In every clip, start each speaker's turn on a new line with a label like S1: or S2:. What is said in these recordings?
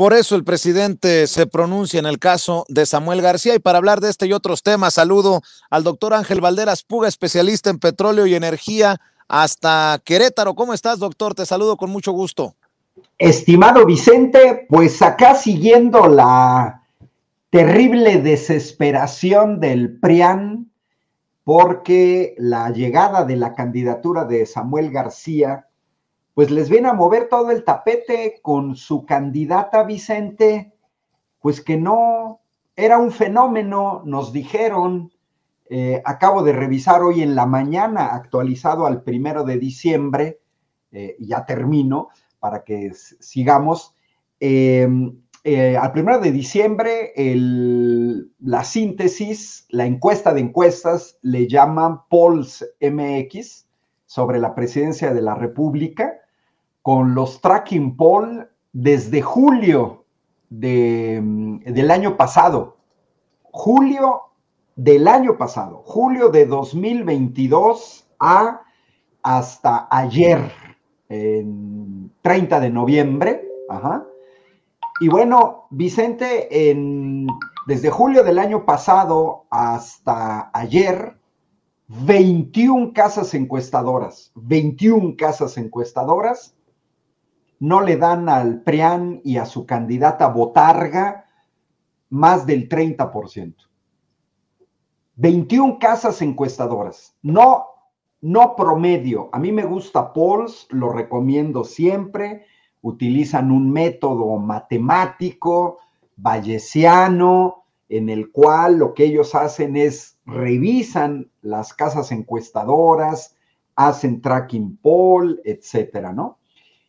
S1: Por eso el presidente se pronuncia en el caso de Samuel García. Y para hablar de este y otros temas, saludo al doctor Ángel Valderas Puga, especialista en petróleo y energía hasta Querétaro. ¿Cómo estás, doctor? Te saludo con mucho gusto.
S2: Estimado Vicente, pues acá siguiendo la terrible desesperación del PRIAN porque la llegada de la candidatura de Samuel García pues les viene a mover todo el tapete con su candidata Vicente, pues que no era un fenómeno, nos dijeron, eh, acabo de revisar hoy en la mañana, actualizado al primero de diciembre, eh, ya termino para que sigamos. Em, eh, al primero de diciembre, la síntesis, la encuesta de encuestas, le llaman Polls MX, sobre la presidencia de la República con los tracking poll desde julio mm, del año pasado. Julio del año pasado, julio de 2022 a hasta ayer, en 30 de noviembre. Ajá. Y bueno, Vicente, desde julio del año pasado hasta ayer, 21 casas encuestadoras, 21 casas encuestadoras no le dan al PRIAN y a su candidata Botarga más del 30%. 21 casas encuestadoras, no, no promedio. A mí me gusta Polls, lo recomiendo siempre. Utilizan un método matemático, bayesiano, en el cual lo que ellos hacen es revisan las casas encuestadoras, hacen tracking poll, etcétera, ¿no?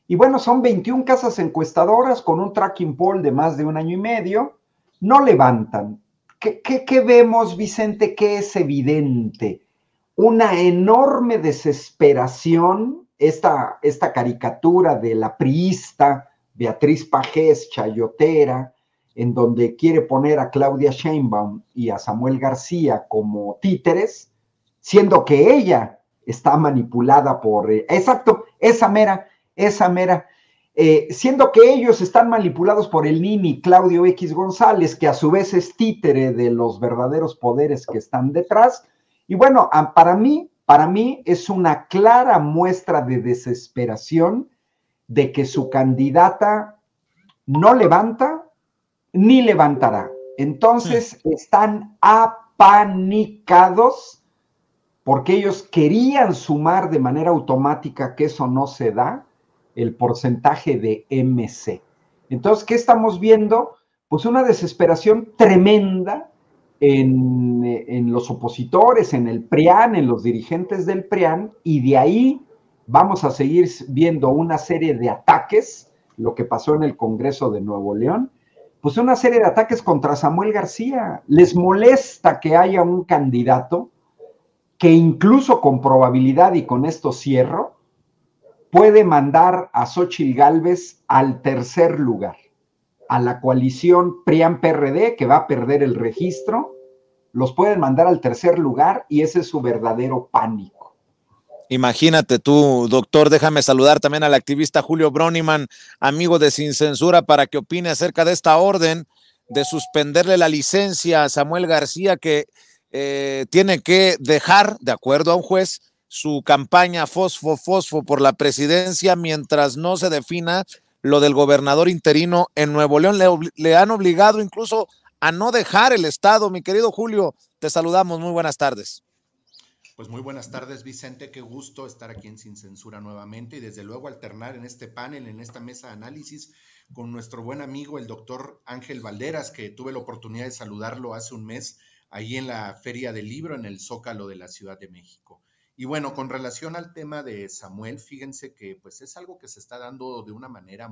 S2: Y bueno, son 21 casas encuestadoras con un tracking poll de más de un año y medio, no levantan. ¿Qué, qué, vemos, Vicente? ¿Qué es evidente? Una enorme desesperación, esta, esta caricatura de la priista, Beatriz Pajés, chayotera, en donde quiere poner a Claudia Sheinbaum y a Samuel García como títeres, siendo que ella está manipulada por, eh, exacto, esa mera, esa mera, eh, siendo que ellos están manipulados por el Nini Claudio X González, que a su vez es títere de los verdaderos poderes que están detrás. Y bueno, para mí, para mí es una clara muestra de desesperación de que su candidata no levanta ni levantará. Entonces están apanicados porque ellos querían sumar de manera automática que eso no se da, el porcentaje de MC. Entonces, ¿qué estamos viendo? Pues una desesperación tremenda en, en, los opositores, en el PRIAN, en los dirigentes del PRIAN, y de ahí vamos a seguir viendo una serie de ataques, lo que pasó en el Congreso de Nuevo León, pues una serie de ataques contra Samuel García. Les molesta que haya un candidato que incluso con probabilidad y con esto cierro, puede mandar a Xochitl Gálvez al tercer lugar, a la coalición PRIAN-PRD, que va a perder el registro, los pueden mandar al tercer lugar y ese es su verdadero pánico.
S1: Imagínate tú, doctor, déjame saludar también al activista Julio Broniman, amigo de Sin Censura, para que opine acerca de esta orden de suspenderle la licencia a Samuel García, que eh, tiene que dejar, de acuerdo a un juez, su campaña fosfo fosfo por la presidencia mientras no se defina lo del gobernador interino en Nuevo León. le han obligado incluso a no dejar el estado, mi querido Julio. Te saludamos, muy buenas tardes.
S3: Pues muy buenas tardes, Vicente. Qué gusto estar aquí en Sin Censura nuevamente y desde luego alternar en este panel, en esta mesa de análisis, con nuestro buen amigo, el doctor Ángel Valderas, que tuve la oportunidad de saludarlo hace un mes ahí en la Feria del Libro en el Zócalo de la Ciudad de México. Y bueno, con relación al tema de Samuel, fíjense que pues es algo que se está dando de una manera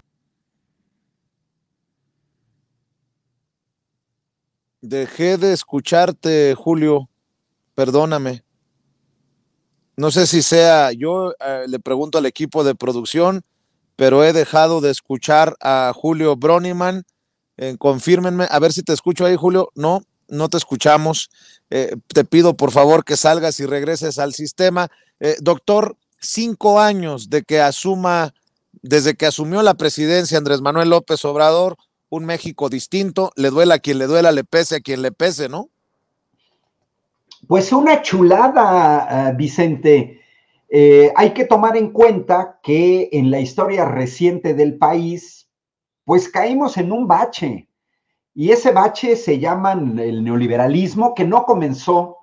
S1: Dejé de escucharte, Julio. Perdóname no sé si sea, yo eh, le pregunto al equipo de producción, pero he dejado de escuchar a Julio Broniman. en eh, confírmenme, a ver si te escucho ahí, Julio. No, no te escuchamos. Eh, te pido por favor que salgas y regreses al sistema. doctor, cinco años de que asuma, desde que asumió la presidencia Andrés Manuel López Obrador, un México distinto, le duela a quien le duela, le pese a quien le pese, ¿no?
S2: Pues una chulada, ah, Vicente. Eh, hay que tomar en cuenta que en la historia reciente del país, pues caímos en un bache. Y ese bache se llama el neoliberalismo, que no comenzó,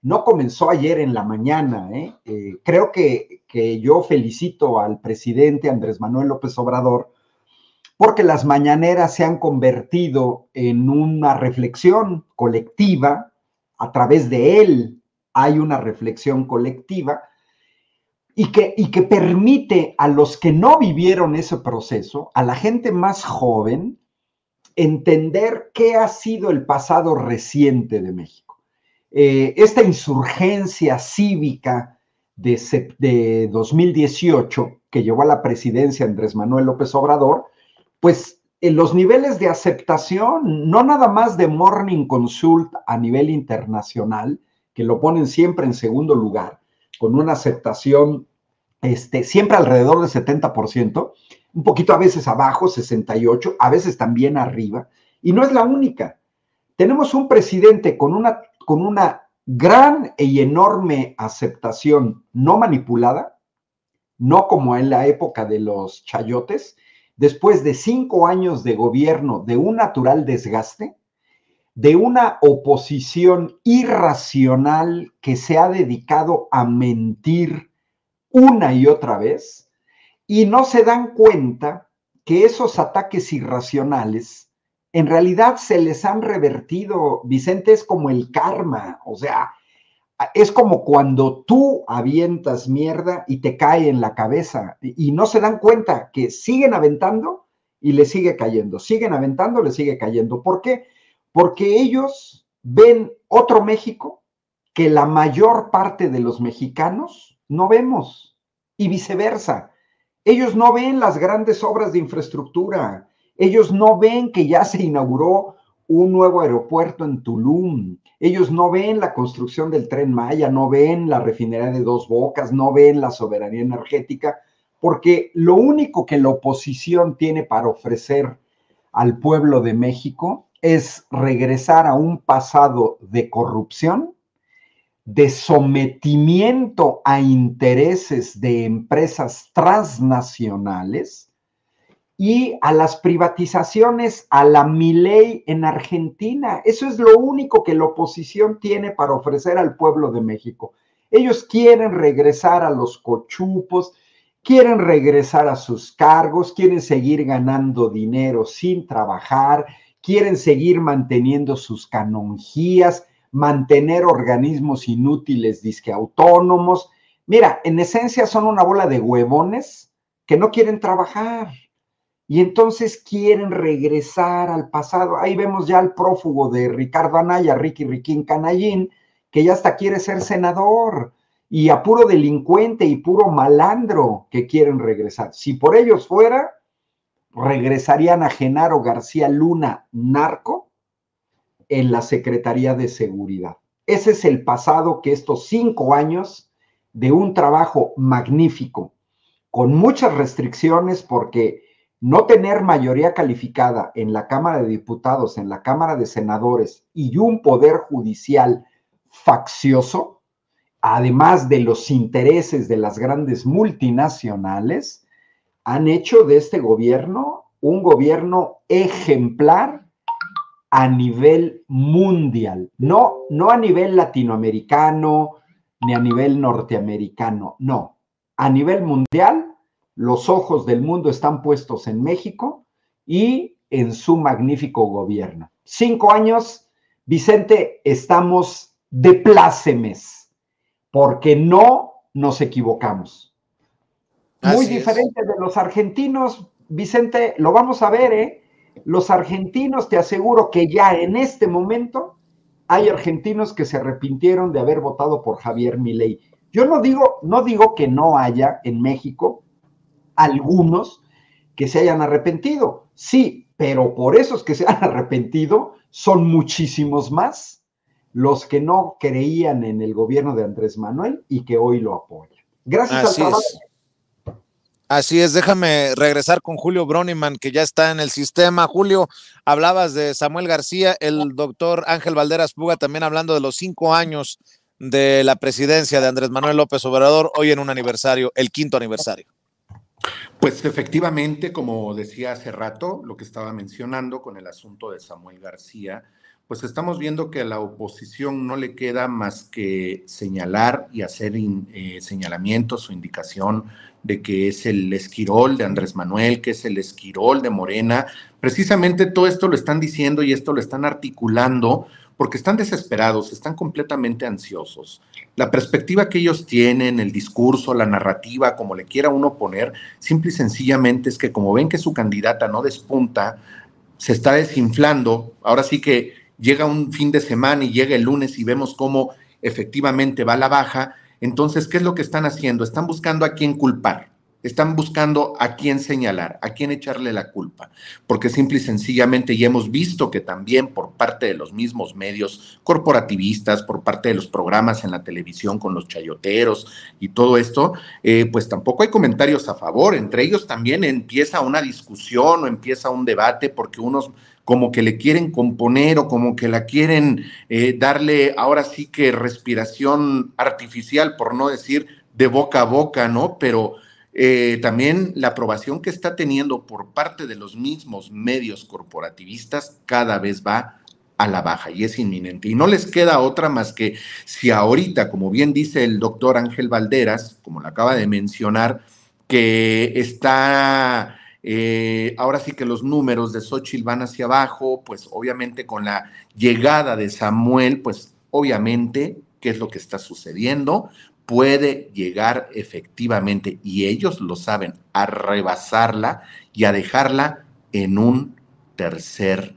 S2: no comenzó ayer en la mañana. ¿eh? Eh, creo que, que yo felicito al presidente Andrés Manuel López Obrador porque las mañaneras se han convertido en una reflexión colectiva a través de él hay una reflexión colectiva y que, y que permite a los que no vivieron ese proceso, a la gente más joven, entender qué ha sido el pasado reciente de México. Eh, esta insurgencia cívica de, de 2018 que llevó a la presidencia Andrés Manuel López Obrador, pues en eh, los niveles de aceptación, no nada más de Morning Consult a nivel internacional, que lo ponen siempre en segundo lugar, con una aceptación este, siempre alrededor del 70%, un poquito a veces abajo, 68, a veces también arriba, y no es la única. Tenemos un presidente con una, con una gran y enorme aceptación no manipulada, no como en la época de los chayotes, después de cinco años de gobierno de un natural desgaste, de una oposición irracional que se ha dedicado a mentir una y otra vez, y no se dan cuenta que esos ataques irracionales en realidad se les han revertido. Vicente es como el karma, o sea, es como cuando tú avientas mierda y te cae en la cabeza y no se dan cuenta que siguen aventando y le sigue cayendo, siguen aventando, le sigue cayendo. ¿Por qué? Porque ellos ven otro México que la mayor parte de los mexicanos no vemos y viceversa. Ellos no ven las grandes obras de infraestructura, ellos no ven que ya se inauguró un nuevo aeropuerto en Tulum. Ellos no ven la construcción del tren Maya, no ven la refinería de dos bocas, no ven la soberanía energética, porque lo único que la oposición tiene para ofrecer al pueblo de México es regresar a un pasado de corrupción, de sometimiento a intereses de empresas transnacionales y a las privatizaciones, a la Miley en Argentina. Eso es lo único que la oposición tiene para ofrecer al pueblo de México. Ellos quieren regresar a los cochupos, quieren regresar a sus cargos, quieren seguir ganando dinero sin trabajar, quieren seguir manteniendo sus canonjías, mantener organismos inútiles disque autónomos. Mira, en esencia son una bola de huevones que no quieren trabajar y entonces quieren regresar al pasado. Ahí vemos ya al prófugo de Ricardo Anaya, Ricky Riquín Canallín, que ya hasta quiere ser senador, y a puro delincuente y puro malandro que quieren regresar. Si por ellos fuera, regresarían a Genaro García Luna, narco, en la Secretaría de Seguridad. Ese es el pasado que estos cinco años de un trabajo magnífico, con muchas restricciones porque no tener mayoría calificada en la Cámara de Diputados, en la Cámara de Senadores y un poder judicial faccioso, además de los intereses de las grandes multinacionales, han hecho de este gobierno un gobierno ejemplar a nivel mundial, no, no a nivel latinoamericano ni a nivel norteamericano, no, a nivel mundial los ojos del mundo están puestos en México y en su magnífico gobierno. Cinco años, Vicente, estamos de plácemes, porque no nos equivocamos. Muy diferente de los argentinos, Vicente, lo vamos a ver, ¿eh? Los argentinos, te aseguro que ya en este momento hay argentinos que se arrepintieron de haber votado por Javier Milei. Yo no digo, no digo que no haya en México algunos que se hayan arrepentido. Sí, pero por esos que se han arrepentido son muchísimos más los que no creían en el gobierno de Andrés Manuel y que hoy lo apoyan. Gracias Así Es.
S1: Así es, déjame regresar con Julio Broniman, que ya está en el sistema. Julio, hablabas de Samuel García, el doctor Ángel Valderas Puga también hablando de los cinco años de la presidencia de Andrés Manuel López Obrador, hoy en un aniversario, el quinto aniversario.
S3: Pues efectivamente, como decía hace rato, lo que estaba mencionando con el asunto de Samuel García, pues estamos viendo que a la oposición no le queda más que señalar y hacer eh, señalamientos o indicación de que es el esquirol de Andrés Manuel, que es el esquirol de Morena. Precisamente todo esto lo están diciendo y esto lo están articulando porque están desesperados, están completamente ansiosos. La perspectiva que ellos tienen, el discurso, la narrativa, como le quiera uno poner, simple y sencillamente es que como ven que su candidata no despunta, se está desinflando, ahora sí que llega un fin de semana y llega el lunes y vemos cómo efectivamente va la baja, entonces, ¿qué es lo que están haciendo? Están buscando a quién culpar. Están buscando a quién señalar, a quién echarle la culpa, porque simple y sencillamente ya hemos visto que también por parte de los mismos medios corporativistas, por parte de los programas en la televisión con los chayoteros y todo esto, eh, pues tampoco hay comentarios a favor. Entre ellos también empieza una discusión o empieza un debate porque unos como que le quieren componer o como que la quieren eh, darle ahora sí que respiración artificial, por no decir de boca a boca, ¿no? Pero eh, también la aprobación que está teniendo por parte de los mismos medios corporativistas cada vez va a la baja y es inminente. Y no les queda otra más que si ahorita, como bien dice el doctor Ángel Valderas, como lo acaba de mencionar, que está eh, ahora sí que los números de Xochitl van hacia abajo, pues obviamente con la llegada de Samuel, pues obviamente, ¿qué es lo que está sucediendo? puede llegar efectivamente, y ellos lo saben, a rebasarla y a dejarla en un tercer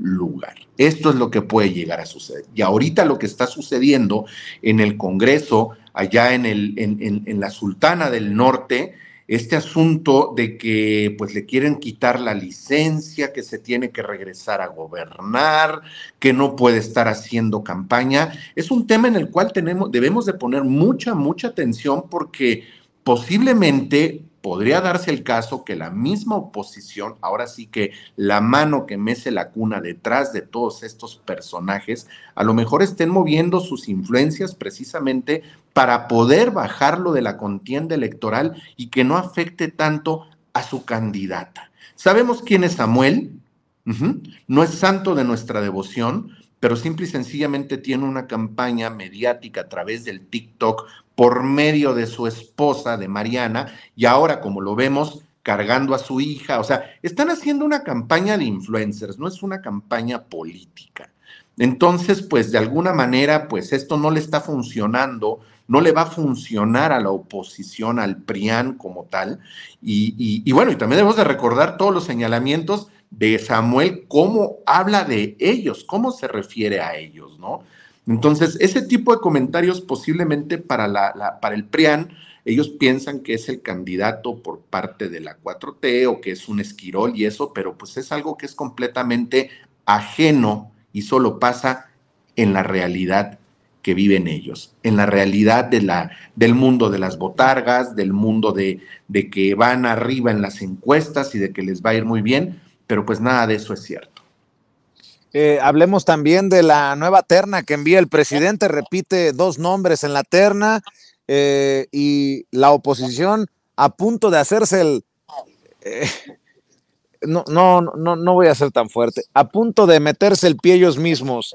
S3: lugar. Esto es lo que puede llegar a suceder. Y ahorita lo que está sucediendo en el Congreso, allá en, el, la Sultana del Norte, este asunto de que pues le quieren quitar la licencia, que se tiene que regresar a gobernar, que no puede estar haciendo campaña, es un tema en el cual tenemos, debemos de poner mucha, mucha atención porque posiblemente podría darse el caso que la misma oposición, ahora sí que la mano que mece la cuna detrás de todos estos personajes, a lo mejor estén moviendo sus influencias precisamente para poder bajarlo de la contienda electoral y que no afecte tanto a su candidata. Sabemos quién es Samuel, no es santo de nuestra devoción, pero simple y sencillamente tiene una campaña mediática a través del TikTok por medio de su esposa, de Mariana, y ahora, como lo vemos, cargando a su hija. O sea, están haciendo una campaña de influencers, no es una campaña política. Entonces, pues de alguna manera, pues esto no le está funcionando, no le va a funcionar a la oposición, al PRIAN como tal. Y, bueno, y también debemos de recordar todos los señalamientos de Samuel, cómo habla de ellos, cómo se refiere a ellos, ¿no? Entonces, ese tipo de comentarios posiblemente para, la, para el PRIAN, ellos piensan que es el candidato por parte de la 4T o que es un esquirol y eso, pero pues es algo que es completamente ajeno y solo pasa en la realidad que viven ellos, en la realidad de la, del mundo de las botargas, del mundo de, de que van arriba en las encuestas y de que les va a ir muy bien, pero pues nada de eso es
S1: cierto. Eh, hablemos también de la nueva terna que envía el presidente, repite dos nombres en la terna eh, y la oposición a punto de hacerse el... Eh, no, no, no, no voy a ser tan fuerte, a punto de meterse el pie ellos mismos,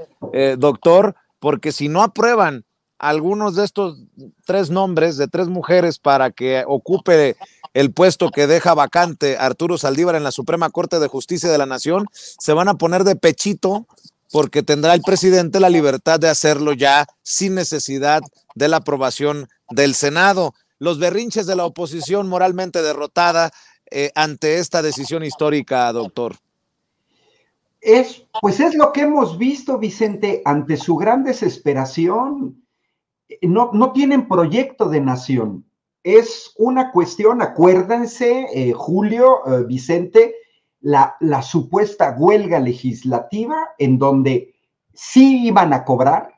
S1: doctor, porque si no aprueban algunos de estos tres nombres de tres mujeres para que ocupe el puesto que deja vacante Arturo Saldívar en la Suprema Corte de Justicia de la Nación, se van a poner de pechito porque tendrá el presidente la libertad de hacerlo ya sin necesidad de la aprobación del Senado. Los berrinches de la oposición moralmente derrotada eh, ante esta decisión histórica, doctor.
S2: Es, pues es lo que hemos visto, Vicente, ante su gran desesperación. No, no tienen proyecto de nación es una cuestión, acuérdense, eh, Julio, eh, Vicente, la, supuesta huelga legislativa en donde sí iban a cobrar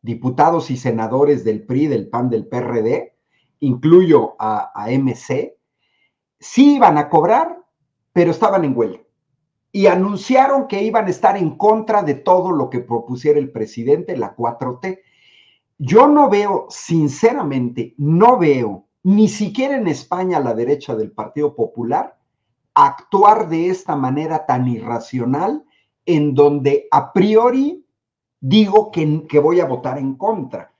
S2: diputados y senadores del PRI, del PAN, del PRD, incluyo a, a MC, sí iban a cobrar, pero estaban en huelga. Y anunciaron que iban a estar en contra de todo lo que propusiera el presidente, la 4T. Yo no veo, sinceramente, no veo ni siquiera en España la derecha del Partido Popular actuar de esta manera tan irracional en donde a priori digo que, voy a votar en contra.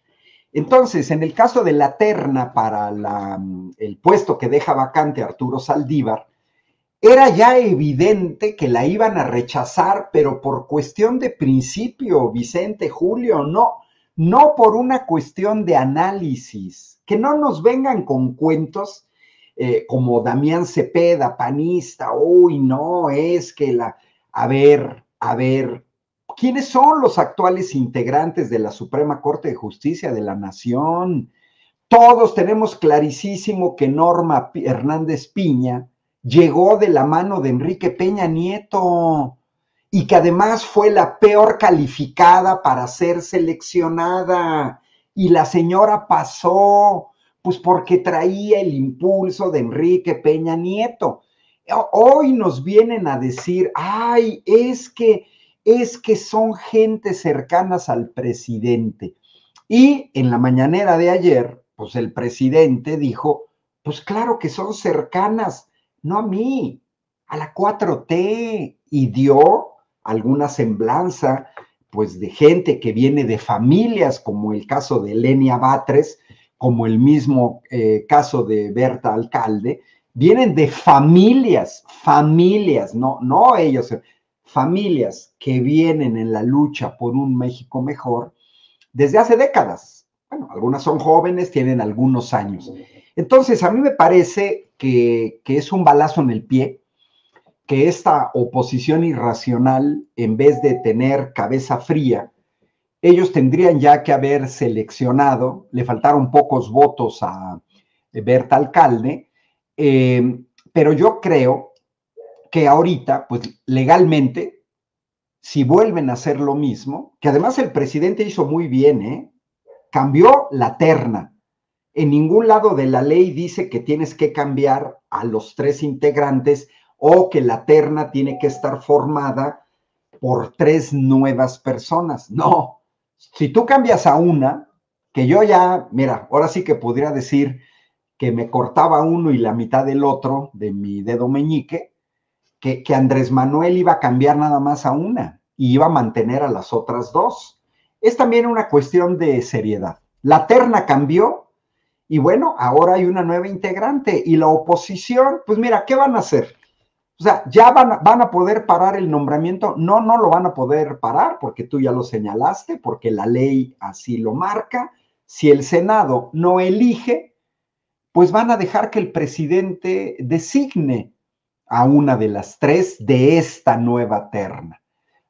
S2: Entonces, en el caso de la terna para el puesto que deja vacante Arturo Saldívar, era ya evidente que la iban a rechazar, pero por cuestión de principio, Vicente, Julio, no, no por una cuestión de análisis, que no nos vengan con cuentos eh, como Damián Cepeda, panista, uy, no, es que la... A ver, a ver, ¿quiénes son los actuales integrantes de la Suprema Corte de Justicia de la Nación? Todos tenemos clarísimo que Norma Hernández Piña llegó de la mano de Enrique Peña Nieto y que además fue la peor calificada para ser seleccionada. Y la señora pasó, pues porque traía el impulso de Enrique Peña Nieto. Hoy nos vienen a decir, ay, es que, es que son gente cercanas al presidente. Y en la mañanera de ayer, pues el presidente dijo, pues claro que son cercanas, no a mí, a la 4T, y dio alguna semblanza pues de gente que viene de familias, como el caso de Lenia Batres, como el mismo eh, caso de Berta Alcalde, vienen de familias, familias, no, no ellos, eh, familias que vienen en la lucha por un México mejor desde hace décadas. Bueno, algunas son jóvenes, tienen algunos años. Entonces, a mí me parece que, que es un balazo en el pie que esta oposición irracional, en vez de tener cabeza fría, ellos tendrían ya que haber seleccionado, le faltaron pocos votos a eh, Berta Alcalde, eh, pero yo creo que ahorita, pues legalmente, si vuelven a hacer lo mismo, que además el presidente hizo muy bien, ¿eh? cambió la terna. En ningún lado de la ley dice que tienes que cambiar a los tres integrantes o que la terna tiene que estar formada por tres nuevas personas. No, si tú cambias a una, que yo ya, mira, ahora sí que podría decir que me cortaba uno y la mitad del otro de mi dedo meñique, que, que Andrés Manuel iba a cambiar nada más a una y iba a mantener a las otras dos. Es también una cuestión de seriedad. La terna cambió y bueno, ahora hay una nueva integrante y la oposición, pues mira, ¿qué van a hacer? O sea, ¿ya van, van, a poder parar el nombramiento? No, no lo van a poder parar porque tú ya lo señalaste, porque la ley así lo marca. Si el Senado no elige, pues van a dejar que el presidente designe a una de las tres de esta nueva terna.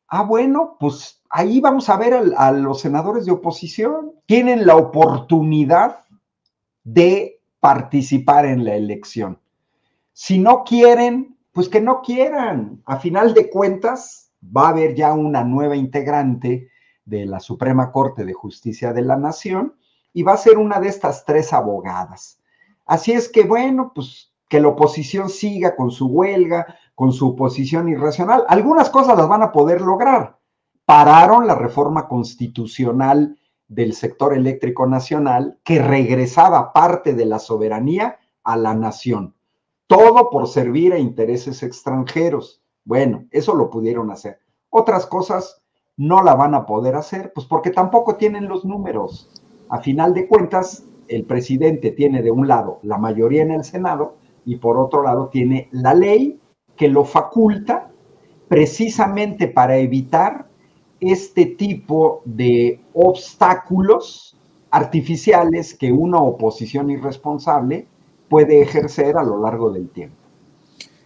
S2: Ah, bueno, pues ahí vamos a ver a los senadores de oposición. Tienen la oportunidad de participar en la elección. Si no quieren, pues que no quieran. A final de cuentas, va a haber ya una nueva integrante de la Suprema Corte de Justicia de la Nación y va a ser una de estas tres abogadas. Así es que, bueno, pues que la oposición siga con su huelga, con su oposición irracional. Algunas cosas las van a poder lograr. Pararon la reforma constitucional del sector eléctrico nacional que regresaba parte de la soberanía a la nación todo por servir a intereses extranjeros. Bueno, eso lo pudieron hacer. Otras cosas no la van a poder hacer, pues porque tampoco tienen los números. A final de cuentas, el presidente tiene de un lado la mayoría en el Senado y por otro lado tiene la ley que lo faculta precisamente para evitar este tipo de obstáculos artificiales que una oposición irresponsable puede ejercer a lo largo del tiempo.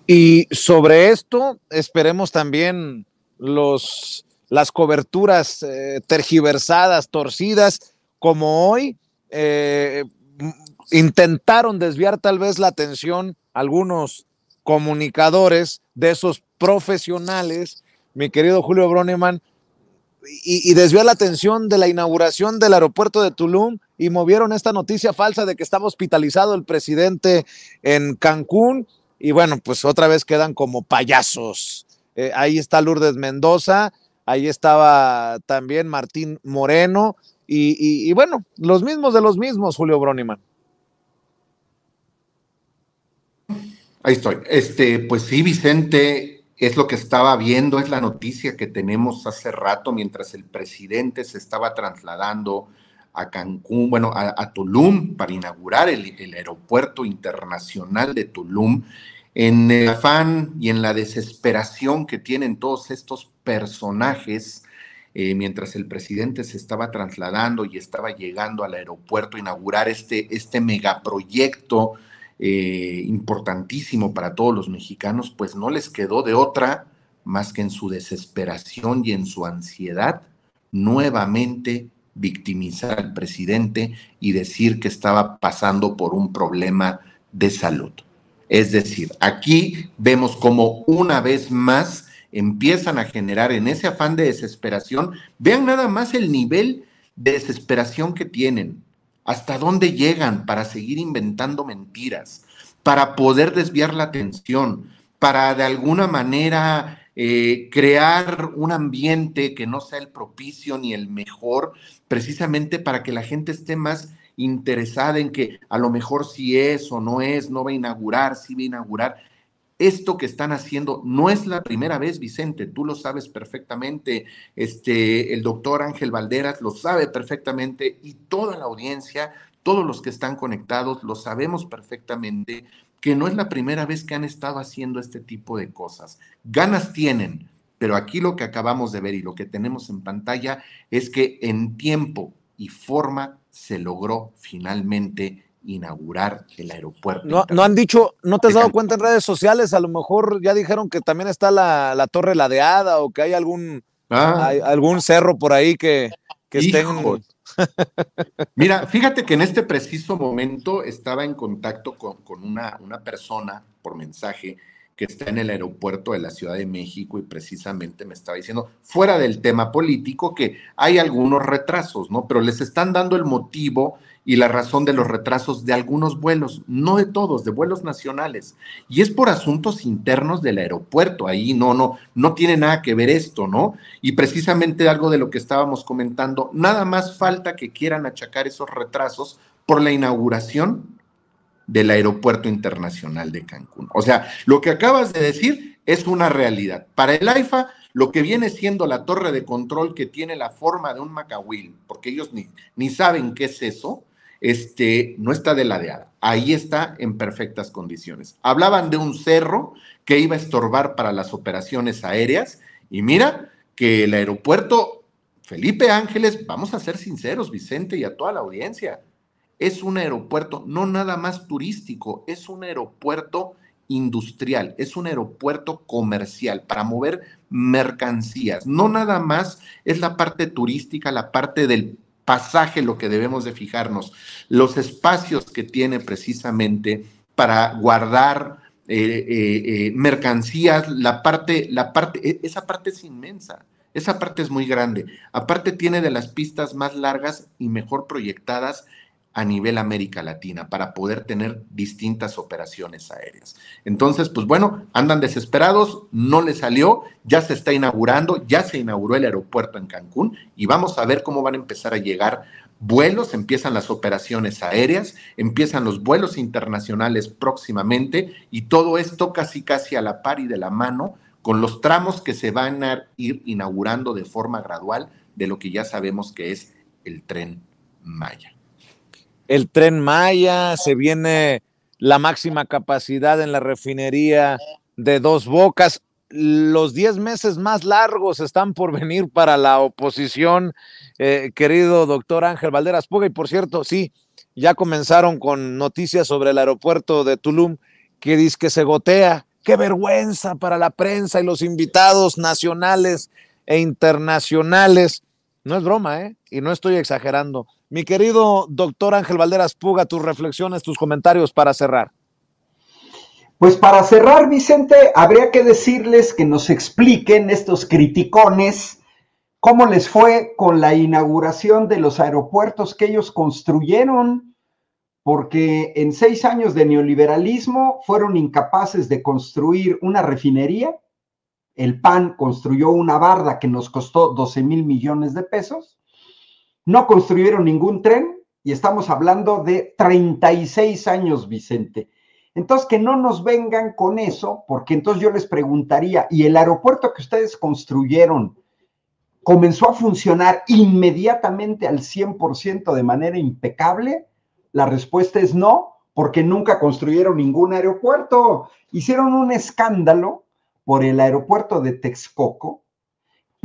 S1: Y sobre esto esperemos también los, las coberturas eh, tergiversadas, torcidas, como hoy eh, intentaron desviar tal vez la atención algunos comunicadores de esos profesionales, mi querido Julio Broneman, y, desvió la atención de la inauguración del aeropuerto de Tulum y movieron esta noticia falsa de que estaba hospitalizado el presidente en Cancún y bueno, pues otra vez quedan como payasos. Eh, ahí está Lourdes Mendoza, ahí estaba también Martín Moreno y, bueno, los mismos de los mismos, Julio Broniman.
S3: Ahí estoy. Este, pues sí, Vicente, es lo que estaba viendo, es la noticia que tenemos hace rato mientras el presidente se estaba trasladando a Cancún, bueno, a, Tulum para inaugurar el, aeropuerto internacional de Tulum, en el afán y en la desesperación que tienen todos estos personajes. Eh, mientras el presidente se estaba trasladando y estaba llegando al aeropuerto a inaugurar este, este megaproyecto eh, importantísimo para todos los mexicanos, pues no les quedó de otra más que en su desesperación y en su ansiedad nuevamente victimizar al presidente y decir que estaba pasando por un problema de salud. Es decir, aquí vemos como una vez más empiezan a generar en ese afán de desesperación, vean nada más el nivel de desesperación que tienen. ¿Hasta dónde llegan para seguir inventando mentiras? Para poder desviar la atención, para de alguna manera eh, crear un ambiente que no sea el propicio ni el mejor, precisamente para que la gente esté más interesada en que a lo mejor si sí es o no es, no va a inaugurar, si sí va a inaugurar. Esto que están haciendo no es la primera vez, Vicente, tú lo sabes perfectamente, este, el doctor Ángel Valderas lo sabe perfectamente y toda la audiencia, todos los que están conectados, lo sabemos perfectamente que no es la primera vez que han estado haciendo este tipo de cosas. Ganas tienen, pero aquí lo que acabamos de ver y lo que tenemos en pantalla es que en tiempo y forma se logró finalmente inaugurar el aeropuerto.
S1: No, han dicho, ¿no te has dado cuenta en redes sociales? A lo mejor ya dijeron que también está la, la torre ladeada o que hay algún, ah. algún cerro por ahí que, que estén...
S3: Mira, fíjate que en este preciso momento estaba en contacto con, una, una, persona por mensaje que está en el aeropuerto de la Ciudad de México y precisamente me estaba diciendo, fuera del tema político, que hay algunos retrasos, ¿no? Pero les están dando el motivo y la razón de los retrasos de algunos vuelos, no de todos, de vuelos nacionales. Y es por asuntos internos del aeropuerto, ahí no, no, no tiene nada que ver esto, ¿no? Y precisamente algo de lo que estábamos comentando, nada más falta que quieran achacar esos retrasos por la inauguración del aeropuerto internacional de Cancún. O sea, lo que acabas de decir es una realidad. Para el AIFA, lo que viene siendo la torre de control que tiene la forma de un macahuil, porque ellos ni, ni saben qué es eso, este, no está deladeada. Ahí está en perfectas condiciones. Hablaban de un cerro que iba a estorbar para las operaciones aéreas y mira que el aeropuerto Felipe Ángeles, vamos a ser sinceros, Vicente y a toda la audiencia, es un aeropuerto no nada más turístico, es un aeropuerto industrial, es un aeropuerto comercial para mover mercancías. No nada más es la parte turística, la parte del pasaje lo que debemos de fijarnos, los espacios que tiene precisamente para guardar eh, eh, eh, mercancías, la parte, la parte, e, esa parte es inmensa, esa parte es muy grande. Aparte tiene de las pistas más largas y mejor proyectadas a nivel América Latina para poder tener distintas operaciones aéreas. Entonces, pues bueno, andan desesperados, no les salió, ya se está inaugurando, ya se inauguró el aeropuerto en Cancún y vamos a ver cómo van a empezar a llegar vuelos, empiezan las operaciones aéreas, empiezan los vuelos internacionales próximamente y todo esto casi casi a la par y de la mano con los tramos que se van a ir inaugurando de forma gradual de lo que ya sabemos que es el tren
S1: Maya el tren Maya, se viene la máxima capacidad en la refinería de dos bocas. Los diez meses más largos están por venir para la oposición, eh, querido doctor Ángel Valderas Puga. Y por cierto, sí, ya comenzaron con noticias sobre el aeropuerto de Tulum, que dice que se gotea. Qué vergüenza para la prensa y los invitados nacionales e internacionales. No es broma, ¿eh? Y no estoy exagerando. Mi querido doctor Ángel Valderas Puga, tus reflexiones, tus comentarios para cerrar.
S2: Pues para cerrar, Vicente, habría que decirles que nos expliquen estos criticones cómo les fue con la inauguración de los aeropuertos que ellos construyeron, porque en seis años de neoliberalismo fueron incapaces de construir una refinería. El PAN construyó una barda que nos costó 12 mil millones de pesos no construyeron ningún tren y estamos hablando de 36 años, Vicente. Entonces, que no nos vengan con eso, porque entonces yo les preguntaría, ¿y el aeropuerto que ustedes construyeron comenzó a funcionar inmediatamente al 100% de manera impecable? La respuesta es no, porque nunca construyeron ningún aeropuerto. Hicieron un escándalo por el aeropuerto de Texcoco,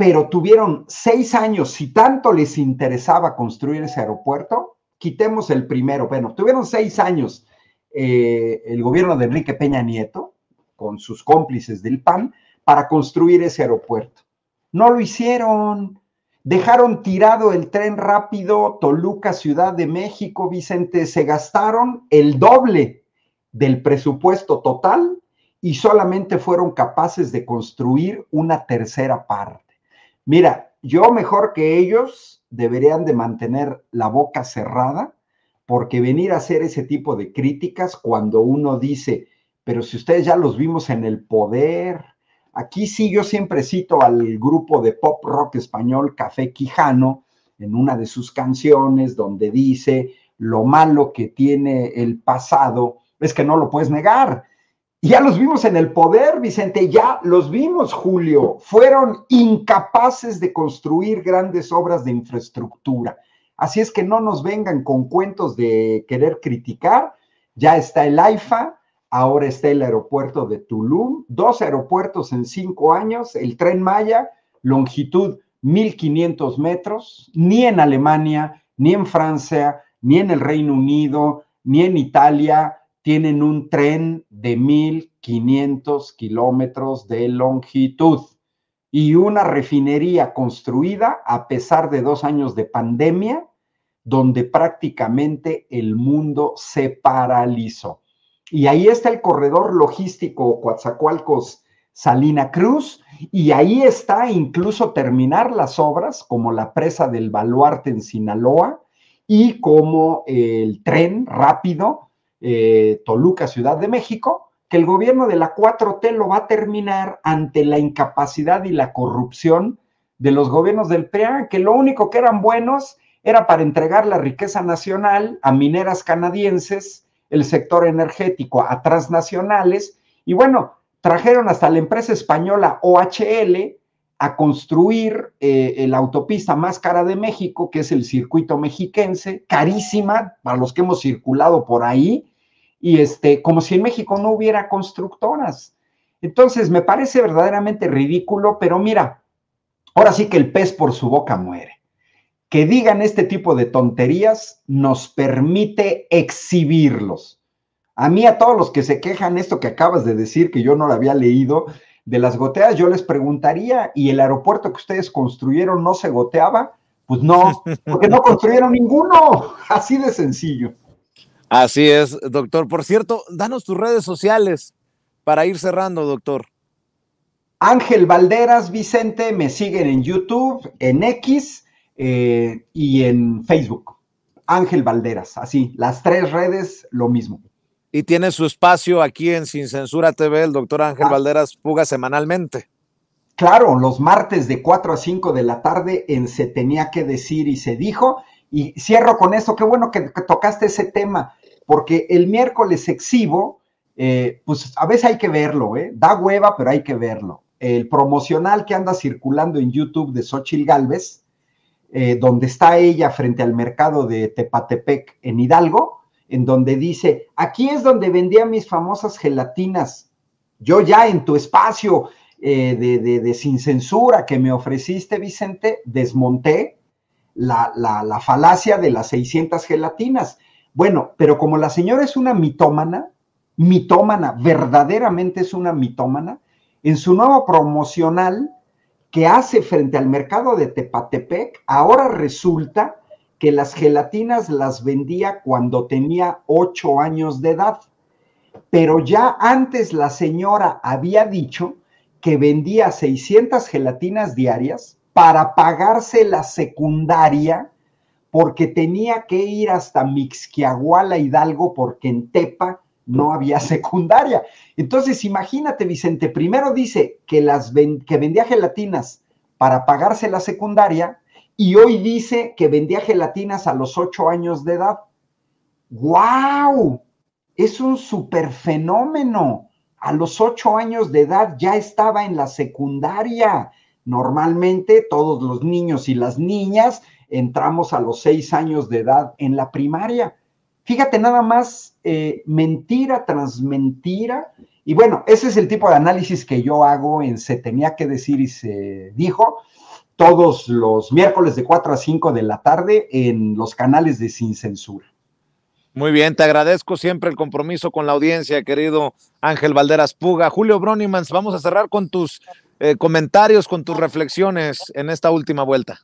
S2: pero tuvieron seis años, si tanto les interesaba construir ese aeropuerto, quitemos el primero, bueno, tuvieron seis años eh, el gobierno de Enrique Peña Nieto, con sus cómplices del PAN, para construir ese aeropuerto. No lo hicieron. Dejaron tirado el tren rápido Toluca, Ciudad de México, Vicente. Se gastaron el doble del presupuesto total y solamente fueron capaces de construir una tercera parte. Mira, yo mejor que ellos deberían de mantener la boca cerrada porque venir a hacer ese tipo de críticas cuando uno dice, pero si ustedes ya los vimos en el poder, aquí sí yo siempre cito al grupo de pop rock español Café Quijano en una de sus canciones donde dice, lo malo que tiene el pasado es que no lo puedes negar. Ya los vimos en el poder, Vicente, ya los vimos, Julio. Fueron incapaces de construir grandes obras de infraestructura. Así es que no nos vengan con cuentos de querer criticar. Ya está el AIFA, ahora está el aeropuerto de Tulum, dos aeropuertos en cinco años, el tren Maya, longitud 1.500 metros, ni en Alemania, ni en Francia, ni en el Reino Unido, ni en Italia, tienen un tren de 1.500 kilómetros de longitud y una refinería construida a pesar de dos años de pandemia, donde prácticamente el mundo se paralizó. Y ahí está el corredor logístico Coatzacoalcos. Salina Cruz, y ahí está incluso terminar las obras como la presa del baluarte en Sinaloa y como el tren rápido eh, Toluca, Ciudad de México, que el gobierno de la 4T lo va a terminar ante la incapacidad y la corrupción de los gobiernos del PRI, que lo único que eran buenos era para entregar la riqueza nacional a mineras canadienses, el sector energético a transnacionales, y bueno, trajeron hasta la empresa española OHL a construir eh, la autopista más cara de México, que es el circuito mexiquense, carísima para los que hemos circulado por ahí, y este, como si en México no hubiera constructoras. Entonces, me parece verdaderamente ridículo, pero mira, ahora sí que el pez por su boca muere. Que digan este tipo de tonterías nos permite exhibirlos. A mí, a todos los que se quejan esto que acabas de decir, que yo no lo había leído, de las goteas, yo les preguntaría, ¿y el aeropuerto que ustedes construyeron no se goteaba? Pues no, porque no construyeron ninguno, así de sencillo. Así es, doctor. Por cierto, danos tus redes sociales
S1: para ir cerrando, doctor.
S2: Ángel Valderas Vicente, me siguen en YouTube, en X eh, y en Facebook. Ángel Valderas, así, las tres redes, lo mismo. Y tiene su espacio aquí en
S1: Sin Censura TV, el doctor Ángel ah. Valderas fuga semanalmente.
S2: Claro, los martes de 4 a 5 de la tarde en Se tenía que decir y se dijo. Y cierro con eso, qué bueno que tocaste ese tema porque el miércoles exhibo, eh, pues a veces hay que verlo, ¿eh? Da hueva, pero hay que verlo. El promocional que anda circulando en YouTube de Xochil Galvez, eh, donde está ella frente al mercado de Tepatepec en Hidalgo, en donde dice, aquí es donde vendía mis famosas gelatinas, yo ya en tu espacio de, de, sin censura que me ofreciste, Vicente, desmonté la, la, falacia de las 600 gelatinas. Bueno, pero como la señora es una mitómana, mitómana, verdaderamente es una mitómana, en su nuevo promocional que hace frente al mercado de Tepatepec, ahora resulta que las gelatinas las vendía cuando tenía ocho años de edad. Pero ya antes la señora había dicho que vendía 600 gelatinas diarias para pagarse la secundaria porque tenía que ir hasta Mixquiahuala, Hidalgo, porque en Tepa no había secundaria. Entonces, imagínate, Vicente, primero dice que, las vendía gelatinas para pagarse la secundaria y hoy dice que vendía gelatinas a los ocho años de edad. ¡Guau! Es un superfenómeno. A los ocho años de edad ya estaba en la secundaria. Normalmente todos los niños y las niñas entramos a los seis años de edad en la primaria. Fíjate nada más, eh, mentira tras mentira. Y bueno, ese es el tipo de análisis que yo hago en Se tenía que decir y se dijo todos los miércoles de 4 a 5 de la tarde en los canales de Sin Censura.
S1: Muy bien, te agradezco siempre el compromiso con la audiencia, querido Ángel Valderas Puga. Julio Bronimans, vamos a cerrar con tus eh, comentarios, con tus reflexiones en esta última vuelta.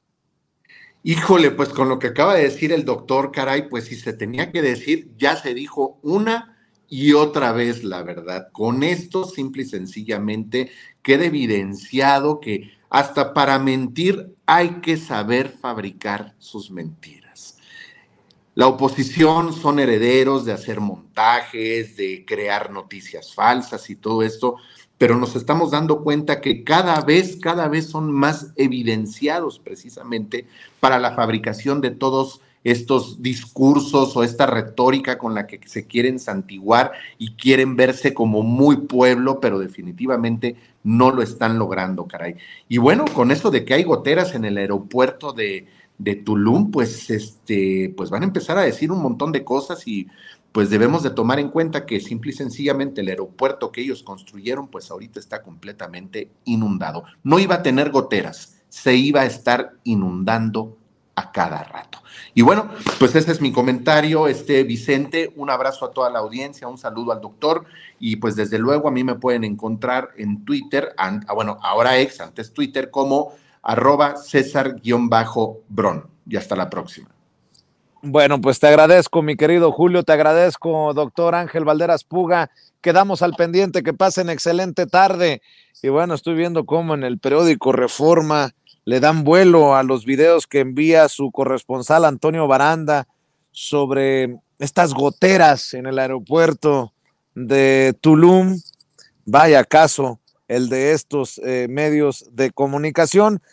S1: Híjole, pues con lo que acaba de decir el doctor,
S3: caray, pues si se tenía que decir, ya se dijo una y otra vez la verdad. Con esto, simple y sencillamente, queda evidenciado que hasta para mentir hay que saber fabricar sus mentiras. La oposición son herederos de hacer montajes, de crear noticias falsas y todo esto, pero nos estamos dando cuenta que cada vez, cada vez son más evidenciados precisamente para la fabricación de todos estos discursos o esta retórica con la que se quieren santiguar y quieren verse como muy pueblo, pero definitivamente no lo están logrando, caray. Y bueno, con esto de que hay goteras en el aeropuerto de, Tulum, pues este, pues van a empezar a decir un montón de cosas y pues debemos de tomar en cuenta que simple y sencillamente el aeropuerto que ellos construyeron, pues ahorita está completamente inundado. No iba a tener goteras, se iba a estar inundando a cada rato. Y bueno, pues ese es mi comentario, este Vicente, un abrazo a toda la audiencia, un saludo al doctor y pues desde luego a mí me pueden encontrar en Twitter, ah, bueno, ahora ex, antes Twitter como arroba César-Bron. Y hasta la próxima.
S1: Bueno, pues te agradezco, mi querido Julio, te agradezco, doctor Ángel Valderas Puga. Quedamos al pendiente, que pasen excelente tarde. Y bueno, estoy viendo cómo en el periódico Reforma le dan vuelo a los videos que envía su corresponsal Antonio Baranda sobre estas goteras en el aeropuerto de Tulum. Vaya caso el de estos eh, medios de comunicación.